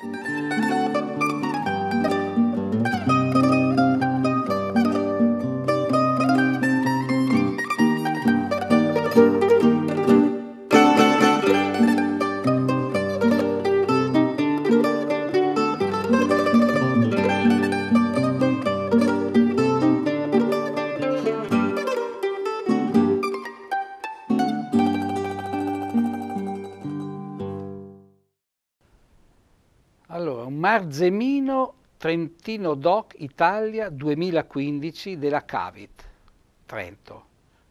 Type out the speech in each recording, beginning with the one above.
Thank you. Marzemino Trentino Doc Italia 2015 della Cavit, Trento,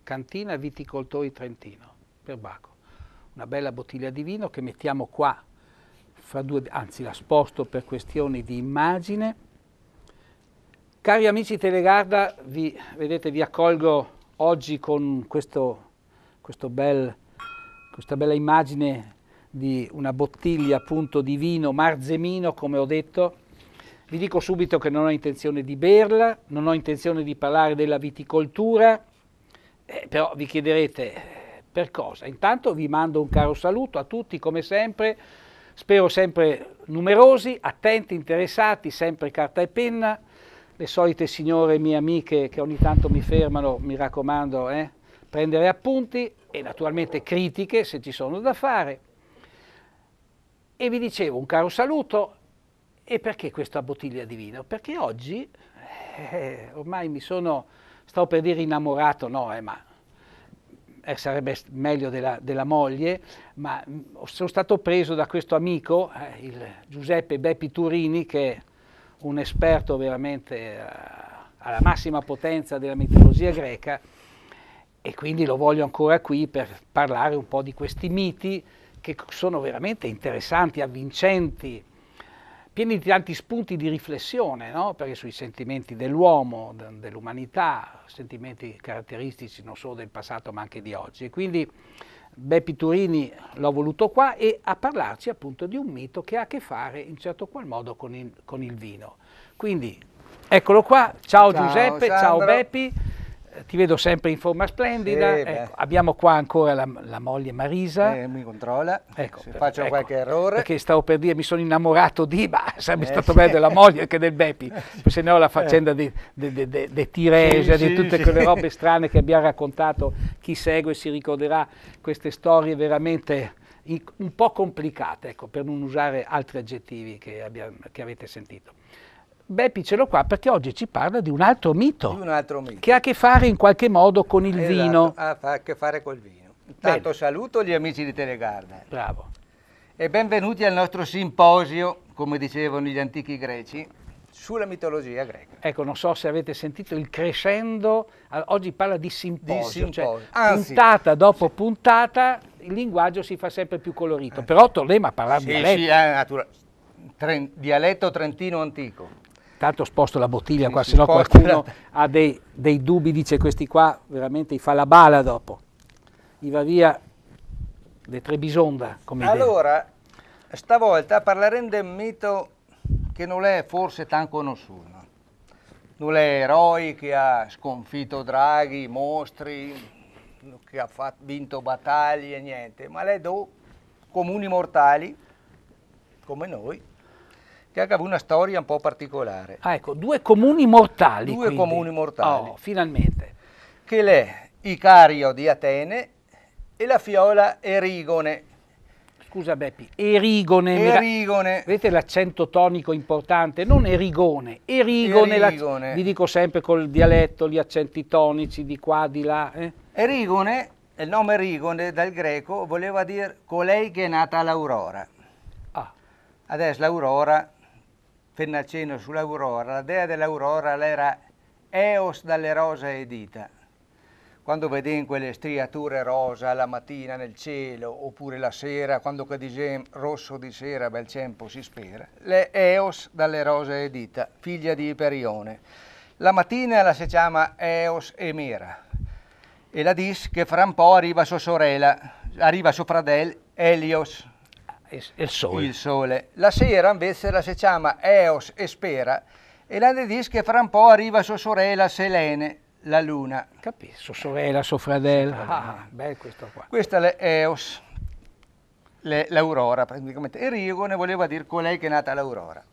Cantina Viticoltori Trentino, per Baco. Una bella bottiglia di vino che mettiamo qua, due, anzi la sposto per questioni di immagine. Cari amici Telegarda, vi, vedete, vi accolgo oggi con questo, questo bel, questa bella immagine di una bottiglia appunto di vino marzemino, come ho detto, vi dico subito che non ho intenzione di berla, non ho intenzione di parlare della viticoltura, eh, però vi chiederete eh, per cosa. Intanto vi mando un caro saluto a tutti, come sempre, spero sempre numerosi, attenti, interessati, sempre carta e penna, le solite signore mie amiche che ogni tanto mi fermano, mi raccomando, eh, prendere appunti e naturalmente critiche se ci sono da fare. E vi dicevo un caro saluto e perché questa bottiglia di vino? Perché oggi eh, ormai mi sono, stavo per dire innamorato, no, eh, ma eh, sarebbe meglio della, della, moglie, ma mm, sono stato preso da questo amico, eh, il Giuseppe Beppi Turini, che è un esperto veramente eh, alla massima potenza della mitologia greca, e quindi lo voglio ancora qui per parlare un po' di questi miti che sono veramente interessanti, avvincenti, pieni di tanti spunti di riflessione, no? perché sui sentimenti dell'uomo, dell'umanità, sentimenti caratteristici non solo del passato ma anche di oggi. E quindi Beppi Turini l'ho voluto qua e a parlarci appunto di un mito che ha a che fare in certo qual modo con il, con il vino. Quindi eccolo qua, ciao, ciao Giuseppe, Sandro. ciao Beppi ti vedo sempre in forma splendida. Sì, eh, ecco, abbiamo qua ancora la, la moglie Marisa. Eh, mi controlla ecco, se per, faccio ecco, qualche errore. Perché stavo per dire mi sono innamorato di, ma sarebbe eh, stato sì. meglio della moglie che del Beppi, se no la faccenda di, di, di, di Tiresia, sì, di tutte quelle robe strane che abbiamo raccontato, chi segue si ricorderà queste storie veramente un po' complicate, ecco, per non usare altri aggettivi che, abbiamo, che avete sentito. Beppi ce l'ho qua perché oggi ci parla di un altro mito. Di un altro mito. Che ha a che fare in qualche modo con il esatto, vino. Ha a che fare col vino. Intanto Bene. saluto gli amici di Telegarda. Bravo. E benvenuti al nostro simposio, come dicevano gli antichi greci, sulla mitologia greca. Ecco, non so se avete sentito il crescendo, oggi parla di simposio, di cioè simposio. Cioè, Anzi, puntata dopo sì. puntata il linguaggio si fa sempre più colorito, eh. però Tolema parla sì, dialetto. Sì, eh, natura- tre- dialetto trentino antico. Tanto sposto la bottiglia qua, se no qualcuno ha dei, dei, dubbi, dice questi qua, veramente gli fa la bala dopo. Gli va via le trebisonda, bisonda, Allora, idea. stavolta parleremo del mito che non è forse tan conosciuto. Non è eroe che ha sconfitto draghi, mostri, che ha fatto, vinto battaglie, niente, ma lei do comuni mortali come noi che aveva una storia un po' particolare. Ah, ecco, due comuni mortali. Due quindi. comuni mortali. Oh, finalmente. Che l'è Icario di Atene e la fiola Erigone. Scusa Beppi, Erigone. Erigone. Vedete l'accento tonico importante, non Erigone, Erigone. Erigone. La, vi dico sempre col dialetto, gli accenti tonici di qua, di là. Eh? Erigone, il nome Erigone dal greco voleva dire colei che è nata all'aurora. Ah. Adesso l'aurora Fennaceno sull'aurora, la dea dell'aurora era Eos dalle rose edita. Quando vedemmo quelle striature rosa la mattina nel cielo, oppure la sera, quando cadisem rosso di sera, bel tempo si spera, le Eos dalle rose edita, figlia di Iperione. La mattina la si chiama Eos Emera e la dis che fra un po' arriva sua sorella, arriva suo del Elios, il sole. il sole. La sera invece la si chiama Eos e Spera e la che fra un po' arriva sua sorella Selene, la luna. Capisco, sorella, suo fratello. Ah, bel questo qua. Questa è Eos, l'aurora praticamente. Erigo ne voleva dire colei che è nata l'aurora.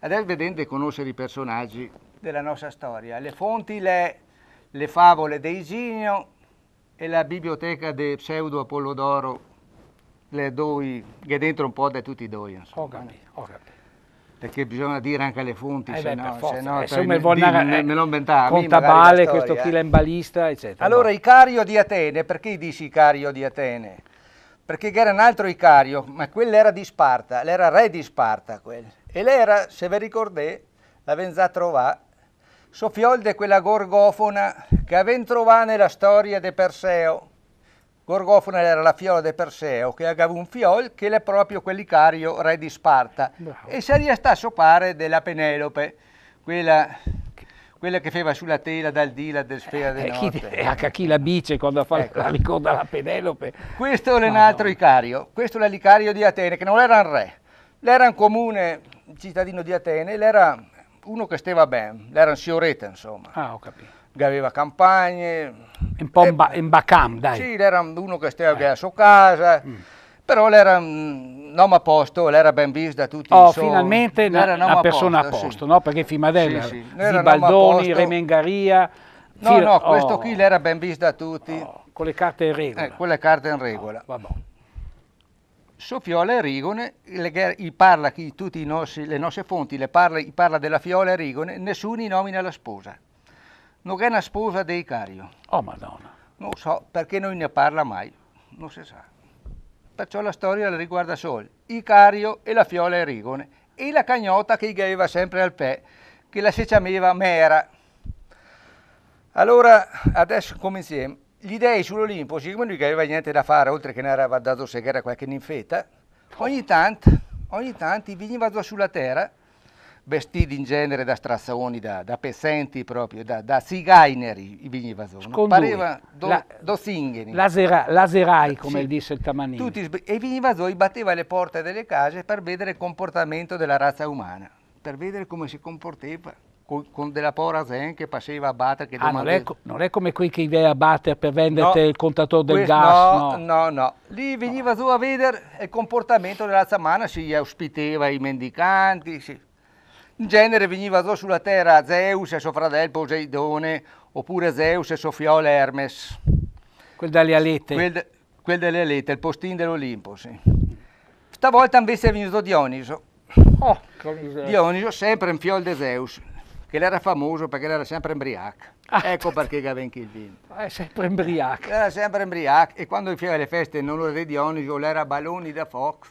Adesso vedete conoscere i personaggi della nostra storia. Le fonti, le, le favole di Iginio e la biblioteca di Pseudo Apollodoro le do, che dentro un po' da tutti i doi. Insomma. Ho capito, ho capito. Perché bisogna dire anche le fonti, eh se, beh, no, se no, eh, insomma, me, eh, me lo inventavo. Contabale, questo qui eh. l'embalista, eccetera. Allora, no. Boh. Icario di Atene, perché dici Icario di Atene? Perché era un altro Icario, ma quello era di Sparta, l'era re di Sparta quel. E lei era, se vi ricordate, l'avevano già trovata, Sofiolde quella gorgofona che aveva trovato nella storia di Perseo Gorgofone era la fiola del Perseo che aveva un fiol che era proprio quell'Icario re di Sparta Bravo. e sarebbe a pare della Penelope, quella, quella che faceva sulla tela dal di là del sfera eh, del eh, notte. E anche a chi la bice quando fa ecco. la ricorda la Penelope. Questo è un altro Icario, questo è l'Icario di Atene che non era un re, l'era un comune cittadino di Atene, l'era uno che stava bene, era un signoretta insomma. Ah, ho capito. Che aveva campagne. Un po' in, eh, in bacam, dai. Sì, era uno che stava eh. bene a sua casa. Mm però l'era un mm, nome a posto, l'era ben visto da tutti. Oh, finalmente una, una persona a posto, a posto sì. no? Perché prima della sì, sì. Zibaldoni, Remengaria... No, no, questo oh. qui l'era ben visto da tutti. Oh, con le carte in regola. Eh, con le carte in regola. Oh, vabbè. Sofiola Erigone, le, i parla i, tutte i nostri, le nostre fonti, le parla, i parla della Fiola Erigone, nessuno nomina la sposa. Non è una sposa dei Cario. Oh madonna. Non so perché non ne parla mai, non si sa. Perciò la storia la riguarda solo Icario e la Fiola e Rigone e la cagnota che gli aveva sempre al pè, che la si chiamava Mera. Allora, adesso come insieme gli dei sull'Olimpo, siccome lui che aveva niente da fare, oltre che ne aveva dato se era qualche ninfeta, ogni oh. tanto, ogni tanto veniva giù sulla terra, vestiti in genere da strazzoni, da, da pezzenti proprio, da, da sigaineri, veniva giù. No? Pareva do, la, dosingheni. Lasera, laserai, come sì. disse il Tamanini. Tutti, e veniva giù e batteva le porte delle case per vedere il comportamento della razza umana, per vedere come si comportava con, con della zen che passava a battere. Che ah, non è, non, è, come qui che vai a battere per venderti no, il contatore del gas? No, no, no, no. Lì veniva tu a vedere il comportamento della zamana, si ospiteva i mendicanti, si. in genere veniva tu sulla terra Zeus e suo fratello Poseidone, oppure Zeus e suo Sofiola Hermes. Quel delle alette. Quel, quel delle alette, il postin dell'Olimpo, sì. Stavolta invece è venuto Dioniso. Oh, Dioniso sempre in fiol di Zeus che era famoso perché era sempre imbriaco. Ah. Ecco perché Gavenchi il vinto. È sempre imbriaco. Era sempre imbriaco e quando faceva le feste in onore di Dionisio era balloni da Fox.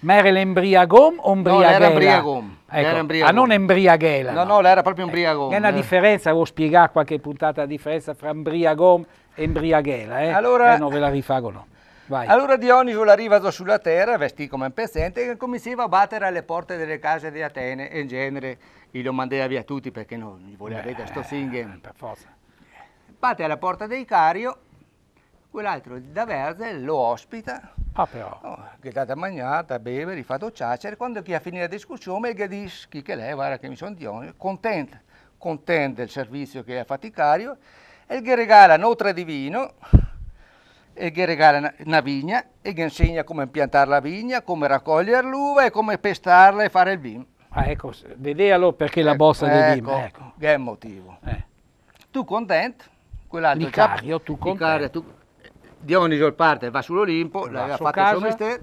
Ma era l'embriagom o embriaghela? No, era ecco. embriagom. Ecco. ah, non embriaghela. No, no, no era proprio eh, embriagom. Eh, è una eh. differenza, avevo spiegato qualche puntata la differenza fra embriagom e embriaghela. Eh? Allora... Eh, no, ve la rifago no. Vai. Allora Dioniso arriva sulla terra, vestì come un pezzente, e cominciava a battere alle porte delle case di Atene, e in genere gli lo mandava via tutti perché non gli voleva vedere sto singing. Eh, per forza. Batte alla porta dei Cario, quell'altro da Verze lo ospita, Ah, però. Oh, che data mangiata, beve, gli fa docciacere, quando chi ha finito la discussione, gli dice chi che lei, guarda che mi sono Dioniso, contento, contento del servizio che ha fatto Cario, e gli regala notra di vino, e che regala una vigna e gli insegna come piantare la vigna, come raccogliere l'uva e come pestarla e fare il vino. Ah, ecco, vedealo perché ecco, la bossa del vino. Ecco, ecco, che è il motivo. Eh. Tu contento, quell'altro... Licario, tu contento. Dioniso il parte va sull'Olimpo, l'aveva fatto casa. il suo mestiere,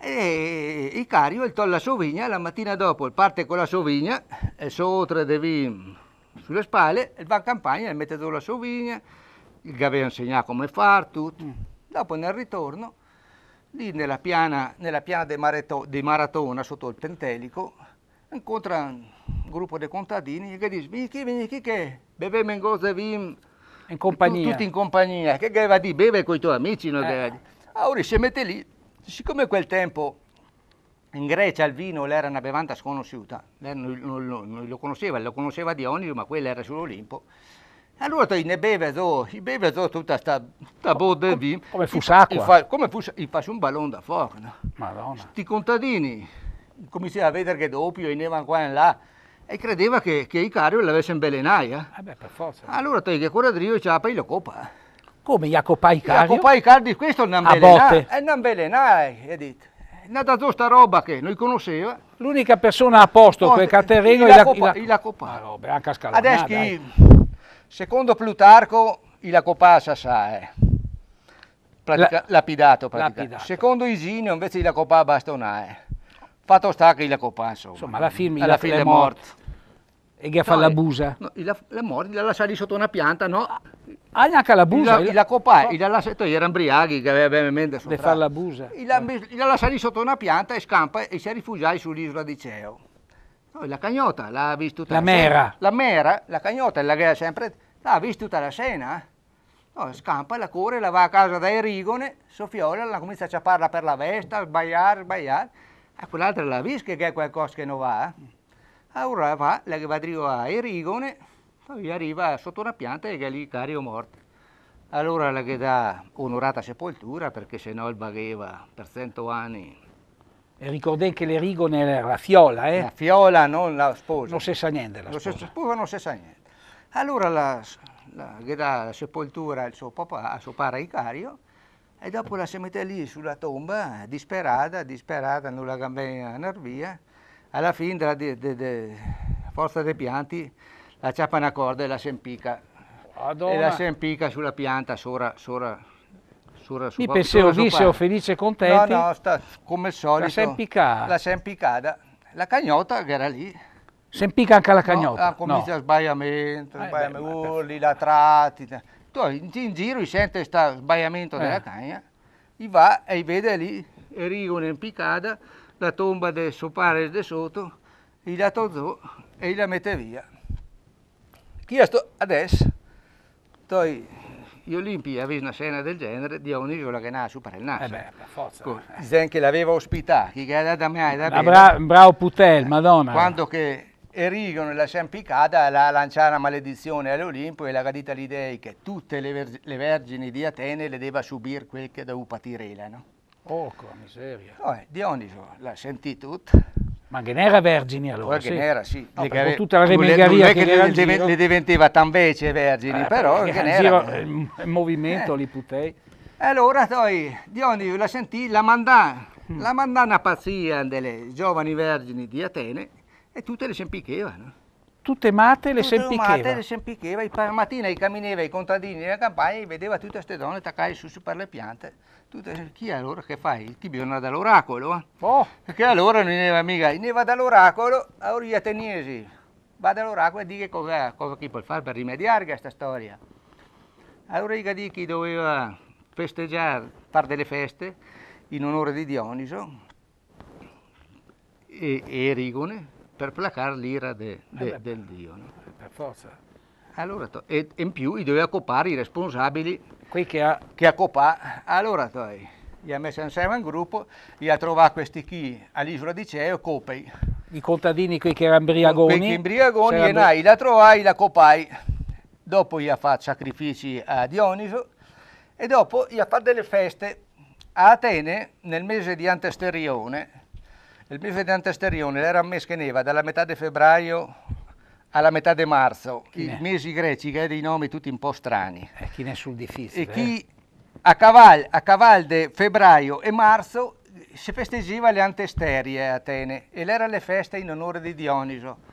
e Icario il tolla la sua vigna, la mattina dopo il parte con la sua vigna, e sotto devi sulle spalle, va in campagna, e mette la sua vigna, il Gavea insegnava come far tutto. Mm. Dopo nel ritorno, lì nella piana, nella piana di, Marato, Maratona, sotto il Pentelico, incontra un gruppo di contadini che dice, vieni qui, vieni qui che beviamo in gozo vim. In compagnia. Tutti in compagnia. Che gava di beve con i tuoi amici, no? Eh. Allora ah, si mette lì, siccome quel tempo in Grecia il vino era una bevanda sconosciuta, non, non, non, lo conosceva, lo conosceva Dionio, ma quella era sull'Olimpo, allora te ne beve zo, so, beve zo so tutta sta, sta botte vino. Come fosse acqua. come fosse, gli faccio un ballone da fuoco. forno. Madonna. Sti contadini cominciava a vedere che doppio nevano qua e là e credeva che, che Icario l'avesse in belenaia. Eh. eh beh, per forza. Allora te che corradrio ci apri la coppa. Come Jacopa Icario? Jacopa Icario, questo non una belenaia. È una belenaia, Edith. È nata tutta sta roba che noi conosceva. L'unica persona a posto oh, quel eh, caterreno è la, la, la, la roba, Ah, anche a Scalonà, Adesso Secondo Plutarco Ilacopasa Sae, eh. pratica, La, lapidato, lapidato. Secondo Isinio invece la copa Ilacopà Bastonae, eh. fatto sta che la copa insomma. Insomma alla fine, alla fine è morta E che fa no, l'abusa? Eh, no, la, la morte la lasciare sotto una pianta, no? Ah, anche l'abusa? La, la copà, no. la lasciato, erano briaghi che aveva veramente sotto. De far La, eh. la lasciare sotto una pianta e scampa e si rifugiai sull'isola di Ceo. No, la cagnota l'ha vissuta... La, la mera. Sera. La mera, la cagnota, la che sempre... L'ha vissuta la scena. Eh. No, scampa, la corre, la va a casa da Erigone, soffiola, la comincia a ciaparla per la vesta, a sbagliare, sbagliare. E eh, quell'altra la visca che è qualcosa che non va. Eh. Allora va, la che va a Erigone, poi arriva sotto una pianta e che è lì cario morto. Allora la che dà onorata sepoltura perché se no il bagheva per cento anni e ricordate che l'erigone era la fiola, eh? La fiola, non la sposa. Non si sa niente della sposa. La sposa non si sa niente. Allora la, la, dà la sepoltura al suo papà, al suo paraicario, e dopo la si mette lì sulla tomba, disperata, disperata, non la gambena via, Alla fine, della de, de, de, forza dei pianti, la ciappa una corda e la si impica. E la si impica sulla pianta sopra, sopra, sulla sua Mi pensavo dissero felice e contento. No, no, sta, come al solito. La sempicata. La sempicata. La cagnota che era lì. Sempica anche la cagnotta? No, comincia no. sbagliamento, eh, sbagliamento, beh, urli, oh, latrati. Tu in, in giro sente questo sbagliamento eh. della cagna, gli va e gli vede lì, e rigo un'empicata, la tomba del suo padre di sotto, gli la tozzò e gli la mette via. Chi sto adesso? Toi gli Olimpi aveva una scena del genere di ogni viola che nasce per il nasce. Eh beh, forza. Con, eh. che l'aveva ospitato, chi che era da me, da me. Bra bravo Putel, eh, madonna. Quando che erigono la Sempicada la lanciare la maledizione all'Olimpo e la cadita agli dei che tutte le, ver le, vergini di Atene le deve subire quel che da patire. No? Oh, miseria. Oh, Dioniso la sentì tutta. Ma che ne era vergini allora? Sì. Era, sì. No, gare... tutta la remegaria che, che le, diventava tan vergini, eh, però che ne era. Il eh, eh, movimento eh. li putei. Allora, poi, Dionio la sentì, la mandà, mm. la mandà una pazzia delle giovani vergini di Atene e tutte le sempichevano. Tutte mate le sempichevano? Tutte mate le sempicheva, la mattina camminava i contadini nella campagna e vedeva tutte queste donne attaccate su, su per le piante tu chi allora che fai? Il tibio va dall'oracolo? Eh? Oh. Perché allora non ne va mica, ne va dall'oracolo a gli Teniesi, va dall'oracolo e dice cosa, cosa chi può fare per rimediare questa storia. Allora dica di doveva festeggiare, fare delle feste in onore di Dioniso e, Erigone per placare l'ira de, de, eh del dio. No? Per forza. Allora, e, in più doveva copare i responsabili qui che ha, che ha copà, allora dai, gli ha messo insieme un gruppo, gli ha trovato questi chi all'isola di Ceo, Copei. I contadini qui che erano imbriagoni. Qui che imbriagoni, e noi la trovai, la copai, dopo gli ha fatto sacrifici a Dioniso e dopo gli ha fatto delle feste a Atene nel mese di Antesterione. Il mese di Antesterione era l'era meskeneva dalla metà di febbraio alla metà di marzo, chi i ne? mesi greci che hanno dei nomi tutti un po' strani. E eh, chi ne è sul difficile. E chi eh? a cavallo caval di febbraio e marzo si festeggiva le antesterie a Atene e l'era le feste in onore di Dioniso.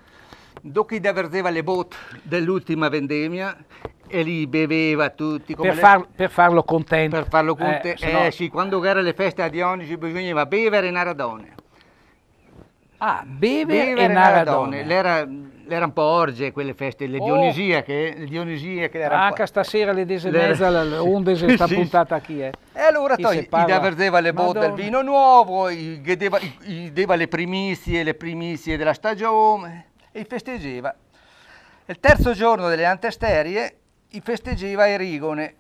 Dopo chi diverteva le botte dell'ultima vendemmia e li beveva tutti. Per, le... per, farlo contento. Per farlo eh, contento. Eh, eh no... sì, quando erano le feste a Dioniso bisognava bevere in Aradone. Ah, bevere, bevere in Aradone. L'era un po' Ramporge, quelle feste, le oh. Dionisiache, le Dionisiache le Rampo... Anche stasera alle dese e mezza le... l'Ondes sì. sta sì. puntata a chi è. E allora chi toi, parla... verdeva le botte del vino nuovo, gli deva, gli deva le primizie, le primizie della stagione e festeggiava. Il terzo giorno delle antesterie i festeggiava Erigone.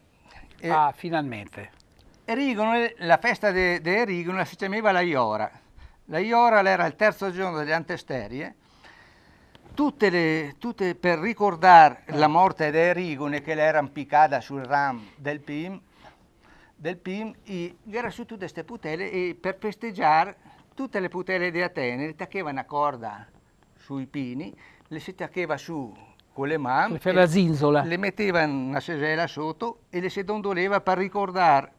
E ah, finalmente. Erigone, la festa di Erigone si chiamava la Iora. La Iora era il terzo giorno delle antesterie tutte le, tutte per ricordare eh. la morte di Erigone che era impiccata sul ram del PIM, del PIM e era su tutte queste putele e per festeggiare tutte le putele di Atene le tacchevano a corda sui pini, le si taccheva su con le mani, le, la zinzola. le metteva una sesela sotto e le si dondoleva per ricordare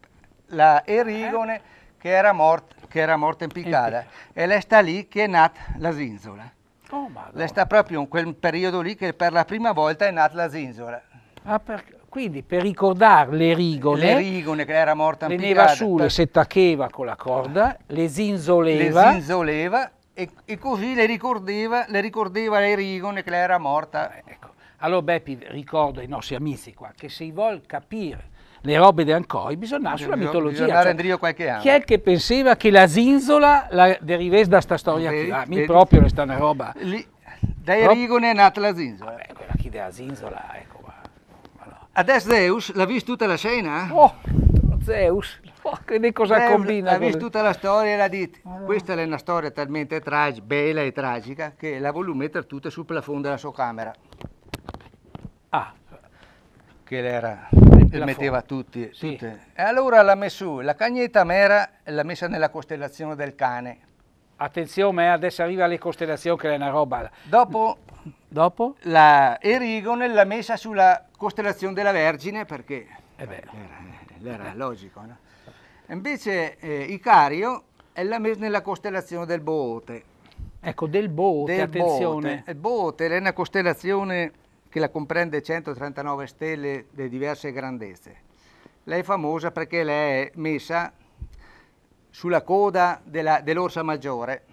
la Erigone eh. che era morta, che era morta impiccata e lei sta lì che è nata la zinzola. Oh, Madonna. sta proprio in quel periodo lì che per la prima volta è nata la zinzola. Ah, per, quindi per ricordare le rigone, le rigone che era morta veniva su, per... le se taccheva con la corda, le zinzoleva, le zinzoleva e, e così le ricordeva, le ricordeva le rigone che era morta. Ecco. Allora Beppi ricordo ai nostri amici qua che se vuol capire le robe di Ancoi, bisogna andare sulla mitologia. Bisogna andare cioè, qualche anno. Chi è che pensava che la zinzola la derivesse da questa storia vedi, qui? Ah, mi proprio questa una roba. Lì, dai Pro... Rigone è nata la zinzola. Vabbè, eh, quella chi della zinzola, ecco qua. Allora. Adesso Zeus, l'ha vista tutta la scena? Oh, Zeus, che oh, credi cosa Zeus combina? L'ha vista tutta la storia e l'ha detto. Allora. Ah. Questa è una storia talmente tragica, bella e tragica, che la voglio mettere tutta sul plafond della sua camera. Ah. Che l'era metteva tutti, sì. tutte. E allora l'ha messo la cagnetta mera e l'ha messa nella costellazione del cane. Attenzione, adesso arriva le costellazioni che è una roba. Dopo, Dopo? la Erigone l'ha messa sulla costellazione della Vergine perché è Era, era logico. No? Invece eh, Icario l'ha messa nella costellazione del Boote. Ecco, del Boote, del attenzione. Boote. Il Boote è una costellazione che la comprende 139 stelle di diverse grandezze. Lei è famosa perché lei è messa sulla coda della, dell'orsa maggiore.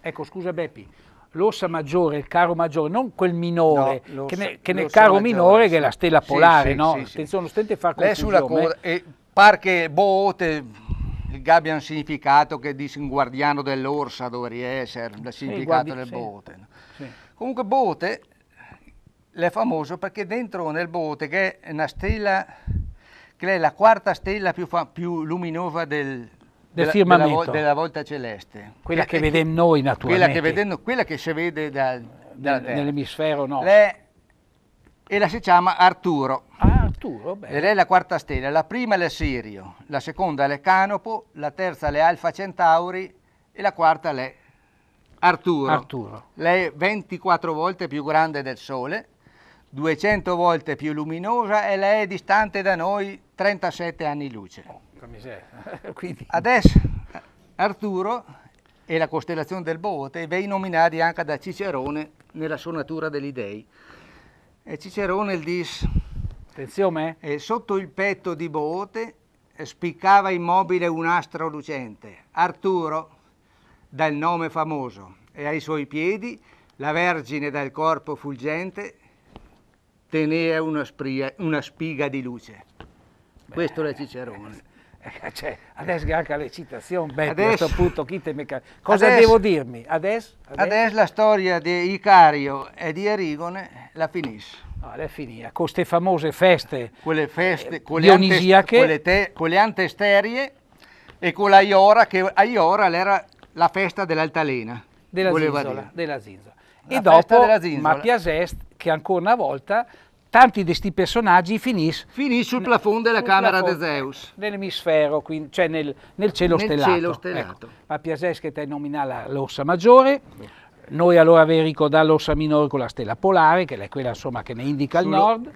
Ecco, scusa Beppi, l'Orsa maggiore, il caro maggiore, non quel minore, no, che, ne, che nel caro maggiore, minore che è la stella polare, sì, no? Sì, sì, Attenzione, lo stente fa confusione. Lei sulla coda, e eh. eh, par che Boote, abbia un significato che dice un guardiano dell'orsa, dovrei essere, il significato guardi, del Boote. Comunque Boote è famoso perché dentro nel bote, che è una stella, che è la quarta stella più, fa, più luminosa del, del della, della, della, volta celeste. Quella che, che vediamo noi naturalmente. Quella che, vedendo, quella che si vede da, da, nell'emisfero no Le, e la si chiama Arturo. Ah, Arturo, beh. lei è la quarta stella. La prima è Sirio, la seconda è Canopo, la terza è Alfa Centauri e la quarta è Arturo. Arturo. Lei è 24 volte più grande del Sole 200 volte più luminosa e lei è distante da noi 37 anni luce. Oh, Quindi... Adesso Arturo e la costellazione del Boote vei nominati anche da Cicerone nella sua natura degli dei. E Cicerone il dice... Attenzione! Eh. E sotto il petto di Boote spiccava immobile un astro lucente, Arturo, dal nome famoso, e ai suoi piedi la Vergine dal corpo fulgente tenere una, spria, una spiga di luce. Beh, Questo è Cicerone. Eh, eh, cioè, adesso anche le citazioni, beh, adesso, a questo punto chi te meca... Cosa adesso, devo dirmi? Adesso, adesso? adesso la storia di Icario e di Erigone la finisce. No, lei finì, con queste famose feste, quelle feste eh, quelle dionisiache, quelle, te, quelle, antesterie e con la Iora, che a Iora era la festa dell'altalena. Della, della zinzola. Della zinzola. e dopo Mattia Sest che ancora una volta tanti di questi personaggi finiscono finì sul plafond della camera di de Zeus nell'emisfero cioè nel, nel cielo nel stellato, cielo ecco. stellato. Ecco. ma Piaseschi te nomina l'ossa maggiore noi allora vi ricordiamo l'ossa minore con la stella polare che è quella insomma che ne indica Sullo, il nord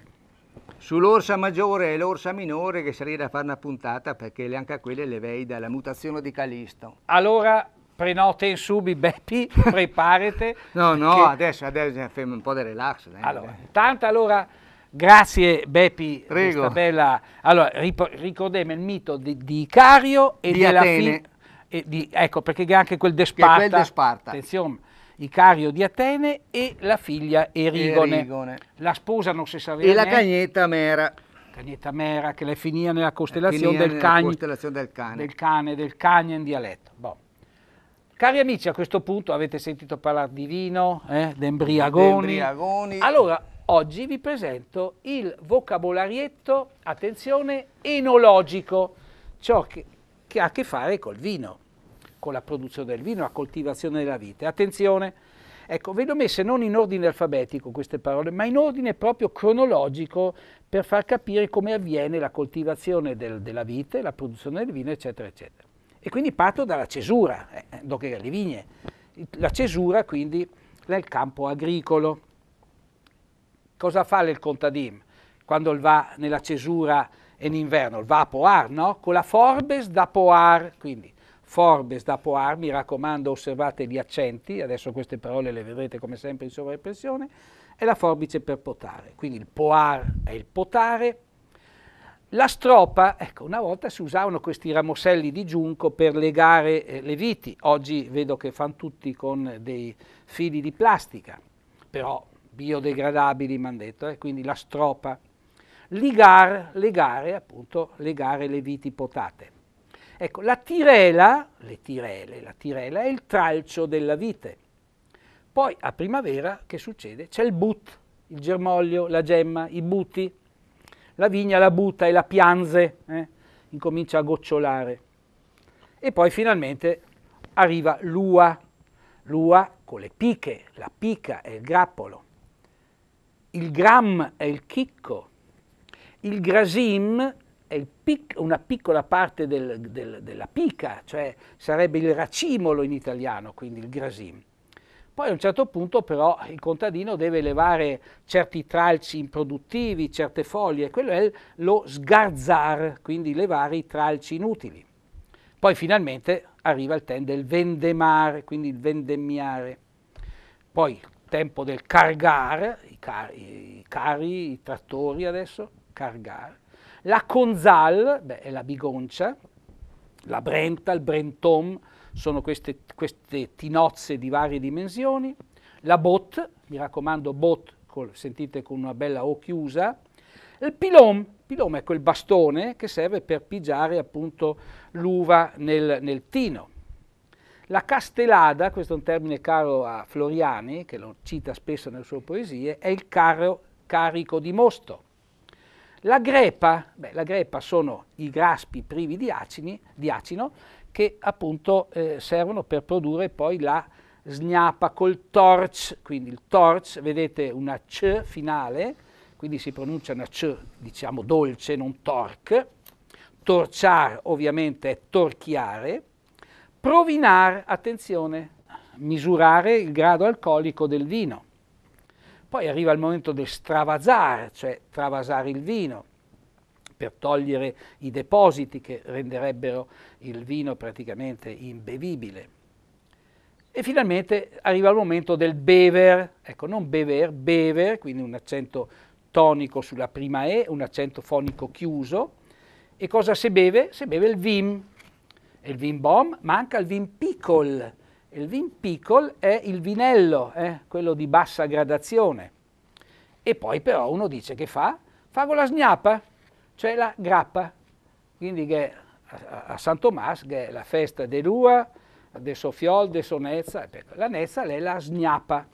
sull'orsa maggiore e l'orsa minore che sarebbe da fare una puntata perché anche a quelle le vei dalla mutazione di Calisto allora prenote in subi, Beppi, preparate. no, no, che... adesso, adesso bisogna un po' di relax. Eh. Allora, intanto allora, grazie Beppi. Prego. Bella... Allora, rip- ricordiamo il mito di, di Icario e di della figlia... Di... ecco, perché anche quel De Sparta. Quel de Sparta. Attenzione. Icario di Atene e la figlia Erigone. Erigone. La sposa non si sapeva. E la cagnetta Mera. Cagnetta Mera che lei finì nella costellazione, del, nella cane, costellazione del cane. Del cane, del cane in dialetto. Boh. Cari amici, a questo punto avete sentito parlare di vino, eh, d'embriagoni. Allora, oggi vi presento il vocabolarietto, attenzione, enologico, ciò che, che ha a che fare col vino, con la produzione del vino, la coltivazione della vite. Attenzione, ecco, ve le ho messe non in ordine alfabetico queste parole, ma in ordine proprio cronologico per far capire come avviene la coltivazione del, della vite, la produzione del vino, eccetera, eccetera. E quindi parto dalla cesura, eh, eh dopo le vigne. La cesura quindi nel campo agricolo. Cosa fa il contadino quando va nella cesura in inverno? va a poar, no? Con la forbes da poar, quindi forbes da poar, mi raccomando osservate gli accenti, adesso queste parole le vedrete come sempre in sovraimpressione, è la forbice per potare. Quindi il poar è il potare, la stropa, ecco, una volta si usavano questi ramoselli di giunco per legare eh, le viti, oggi vedo che fanno tutti con dei fili di plastica, però biodegradabili mi hanno detto, eh, quindi la stropa. Ligar, legare, appunto, legare le viti potate. Ecco, la tirela, le tirele, la tirela è il tralcio della vite. Poi a primavera, che succede? C'è il but, il germoglio, la gemma, i buti, la vigna la butta e la pianze, eh? incomincia a gocciolare. E poi finalmente arriva l'ua, l'ua con le piche, la pica è il grappolo, il gram è il chicco, il grasim è pic, una piccola parte del, del, della pica, cioè sarebbe il racimolo in italiano, quindi il grasim. Poi a un certo punto però il contadino deve levare certi tralci improduttivi, certe foglie, quello è lo sgarzar, quindi levare i tralci inutili. Poi finalmente arriva il tempo del vendemare, quindi il vendemmiare. Poi il tempo del cargar, i, car i carri, i trattori adesso, cargar. La conzal, beh, è la bigoncia, la brenta, il brentom, sono queste, queste tinozze di varie dimensioni, la bot, mi raccomando bot, col, sentite con una bella O chiusa, il pilon, pilon è quel bastone che serve per pigiare appunto l'uva nel, nel tino. La castellada, questo è un termine caro a Floriani, che lo cita spesso nelle sue poesie, è il carro, carico di mosto. La grepa, beh, la grepa sono i graspi privi di, acini, di acino che appunto eh, servono per produrre poi la sgnapa col torch, quindi il torch, vedete una C finale, quindi si pronuncia una C, diciamo dolce, non torque, torciar ovviamente è torchiare, provinar, attenzione, misurare il grado alcolico del vino. Poi arriva il momento del stravasar, cioè travasare il vino per togliere i depositi che renderebbero il vino praticamente imbevibile. E finalmente arriva il momento del bever, ecco non bever, bever, quindi un accento tonico sulla prima E, un accento fonico chiuso. E cosa si beve? Si beve il vin, il vin bom, ma anche il vin piccol. Il vin piccol è il vinello, eh, quello di bassa gradazione. E poi però uno dice che fa? Fa con la sgnappa, c'è la grappa, quindi che a San Tommaso che è la festa de Lua, de Sofiol, de Sonezza, ecco, la Nezza è la sgnappa.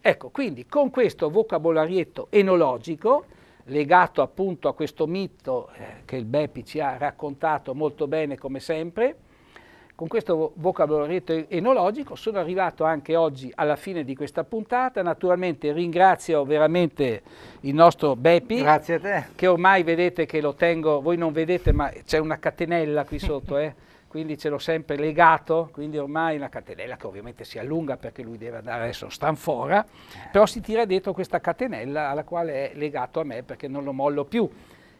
Ecco, quindi con questo vocabolarietto enologico, legato appunto a questo mito eh, che il Beppi ci ha raccontato molto bene come sempre, con questo vocabolario enologico sono arrivato anche oggi alla fine di questa puntata. Naturalmente ringrazio veramente il nostro Beppi. Grazie a te. Che ormai vedete che lo tengo, voi non vedete ma c'è una catenella qui sotto, eh? quindi ce l'ho sempre legato, quindi ormai una catenella che ovviamente si allunga perché lui deve andare adesso stanfora, eh. però si tira dietro questa catenella alla quale è legato a me perché non lo mollo più.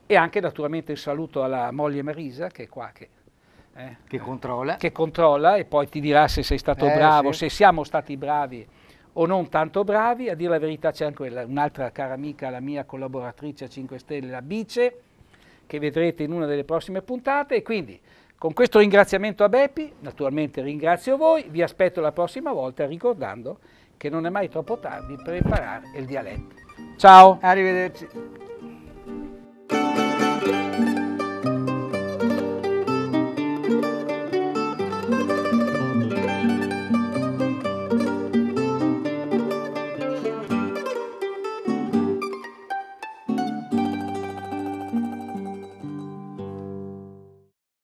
E anche naturalmente il saluto alla moglie Marisa che è qua, che eh. che, controlla. che controlla e poi ti dirà se sei stato eh, bravo, sì. se siamo stati bravi o non tanto bravi. A dire la verità c'è anche un'altra cara amica, la mia collaboratrice a 5 Stelle, la Bice, che vedrete in una delle prossime puntate. E quindi con questo ringraziamento a Beppi, naturalmente ringrazio voi, vi aspetto la prossima volta ricordando che non è mai troppo tardi per imparare il dialetto. Ciao! Arrivederci!